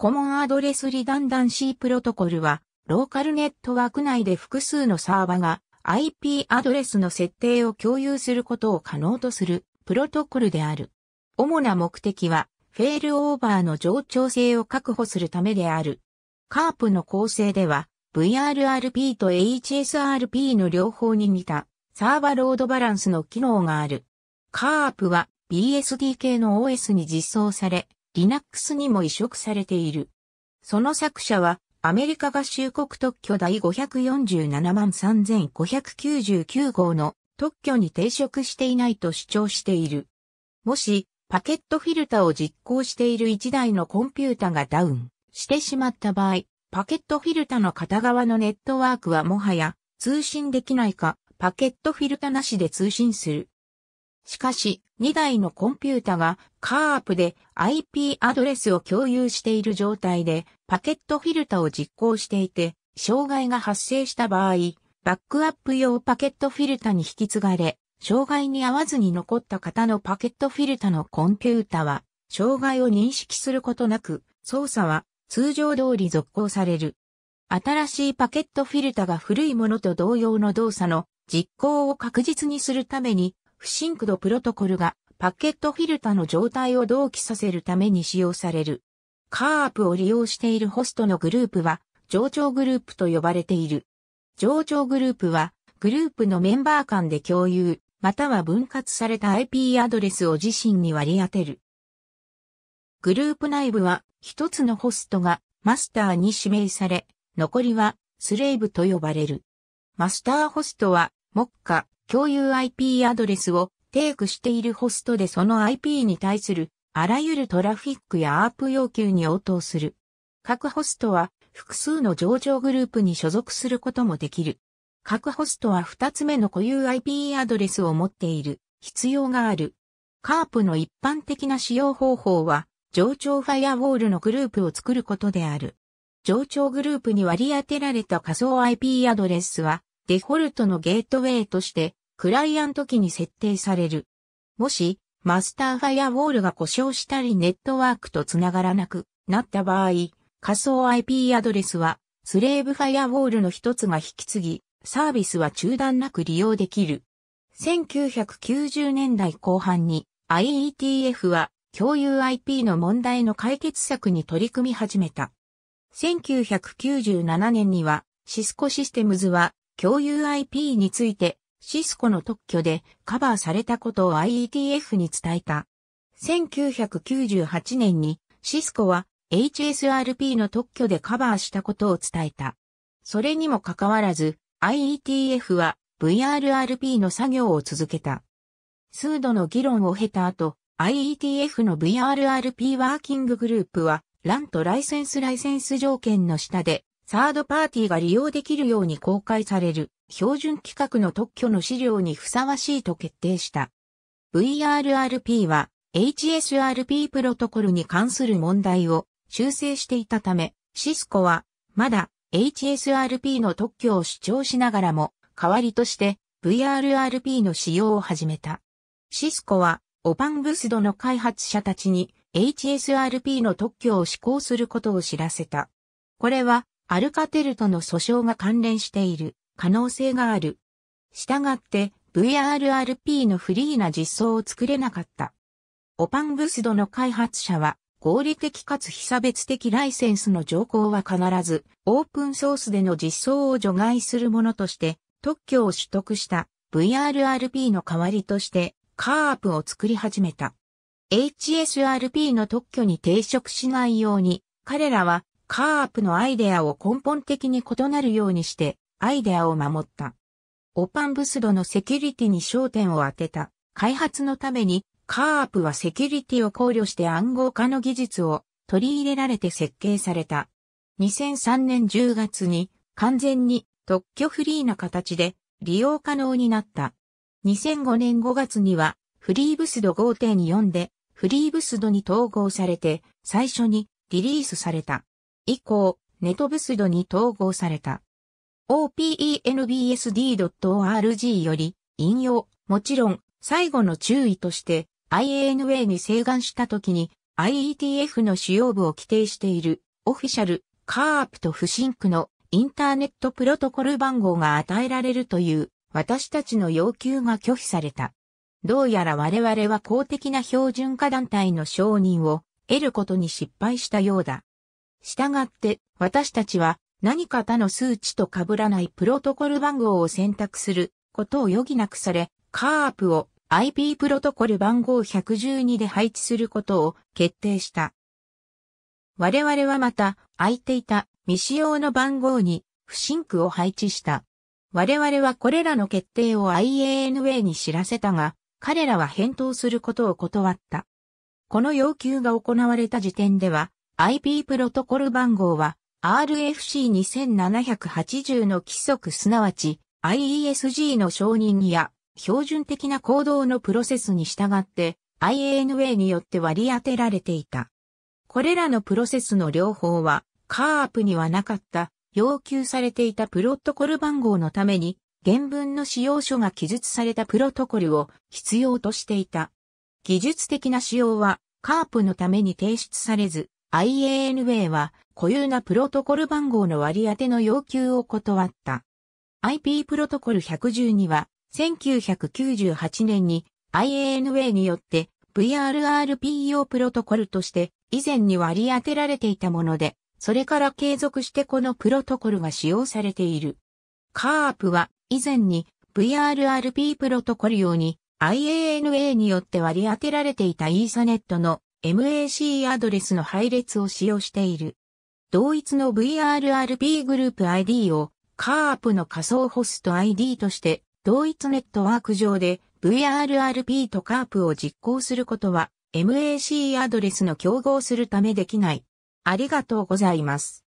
コモンアドレスリダンダンシープロトコルは、ローカルネットワーク内で複数のサーバが IP アドレスの設定を共有することを可能とするプロトコルである。主な目的は、フェールオーバーの冗長性を確保するためである。カープの構成では、VRRP と HSRP の両方に似たサーバロードバランスの機能がある。カープは BSD 系の OS に実装され、Linux にも移植されている。その作者は、アメリカ合衆国特許第547万3599号の特許に抵触していないと主張している。もし、パケットフィルタを実行している1台のコンピュータがダウンしてしまった場合、パケットフィルタの片側のネットワークはもはや通信できないか、パケットフィルタなしで通信するしかし、2台のコンピュータがカープで IP アドレスを共有している状態でパケットフィルタを実行していて、障害が発生した場合、バックアップ用パケットフィルタに引き継がれ、障害に合わずに残った方のパケットフィルタのコンピュータは、障害を認識することなく、操作は通常通り続行される。新しいパケットフィルタが古いものと同様の動作の実行を確実にするために不ンクドプロトコルがパケットフィルタの状態を同期させるために使用される。カープを利用しているホストのグループは、上長グループと呼ばれている。上長グループは、グループのメンバー間で共有、または分割された IP アドレスを自身に割り当てる。グループ内部は、一つのホストがマスターに指名され、残りはスレイブと呼ばれる。マスターホストは、目下、共有 IP アドレスをテイクしているホストでその IP に対するあらゆるトラフィックやアープ要求に応答する。各ホストは複数の上場グループに所属することもできる。各ホストは2つ目の固有 IP アドレスを持っている必要がある。カープの一般的な使用方法は、上長ファイアウォールのグループを作ることである。上長グループに割り当てられた仮想 IP アドレスは、デフォルトのゲートウェイとして、クライアント機に設定される。もし、マスターファイアウォールが故障したりネットワークとつながらなくなった場合、仮想 IP アドレスは、スレーブファイアウォールの一つが引き継ぎ、サービスは中断なく利用できる。1990年代後半に IETF は共有 IP の問題の解決策に取り組み始めた。1997年にはシスコシステムズは共有 IP についてシスコの特許でカバーされたことを IETF に伝えた。1998年にシスコは HSRP の特許でカバーしたことを伝えた。それにもかかわらず IETF は VRRP の作業を続けた。数度の議論を経た後、IETF の VRRP ワーキンググループは、ランとライセンスライセンス条件の下で、サードパーティーが利用できるように公開される標準規格の特許の資料にふさわしいと決定した。VRRP は HSRP プロトコルに関する問題を修正していたため、シスコはまだ HSRP の特許を主張しながらも代わりとして VRRP の使用を始めた。シスコはオパンブスドの開発者たちに HSRP の特許を施行することを知らせた。これはアルカテルとの訴訟が関連している可能性がある。したがって VRRP のフリーな実装を作れなかった。オパンブスドの開発者は合理的かつ非差別的ライセンスの条項は必ずオープンソースでの実装を除外するものとして特許を取得した VRRP の代わりとしてカープを作り始めた。HSRP の特許に抵触しないように彼らはカーアプのアイデアを根本的に異なるようにして、アイデアを守った。オパンブスドのセキュリティに焦点を当てた。開発のために、カーアプはセキュリティを考慮して暗号化の技術を取り入れられて設計された。2003年10月に完全に特許フリーな形で利用可能になった。2005年5月にはフリーブスド5.4でフリーブスドに統合されて最初にリリースされた。以降、ネトブスドに統合された。openbsd.org より引用、もちろん最後の注意として IANA に請願した時に IETF の主要部を規定しているオフィシャルカープと不ン区のインターネットプロトコル番号が与えられるという私たちの要求が拒否された。どうやら我々は公的な標準化団体の承認を得ることに失敗したようだ。したがって、私たちは何か他の数値と被らないプロトコル番号を選択することを余儀なくされ、カープを IP プロトコル番号112で配置することを決定した。我々はまた空いていた未使用の番号に不信区を配置した。我々はこれらの決定を IANA に知らせたが、彼らは返答することを断った。この要求が行われた時点では、IP プロトコル番号は RFC2780 の規則すなわち IESG の承認や標準的な行動のプロセスに従って IANA によって割り当てられていた。これらのプロセスの両方はカープにはなかった要求されていたプロトコル番号のために原文の使用書が記述されたプロトコルを必要としていた。技術的な使用はカープのために提出されず、IANA は固有なプロトコル番号の割り当ての要求を断った。IP プロトコル112は1998年に IANA によって VRRPO プロトコルとして以前に割り当てられていたもので、それから継続してこのプロトコルが使用されている。カープは以前に VRRP プロトコル用に IANA によって割り当てられていたイーサネットの MAC アドレスの配列を使用している。同一の VRRP グループ ID をカープの仮想ホスト ID として同一ネットワーク上で VRRP とカープを実行することは MAC アドレスの競合するためできない。ありがとうございます。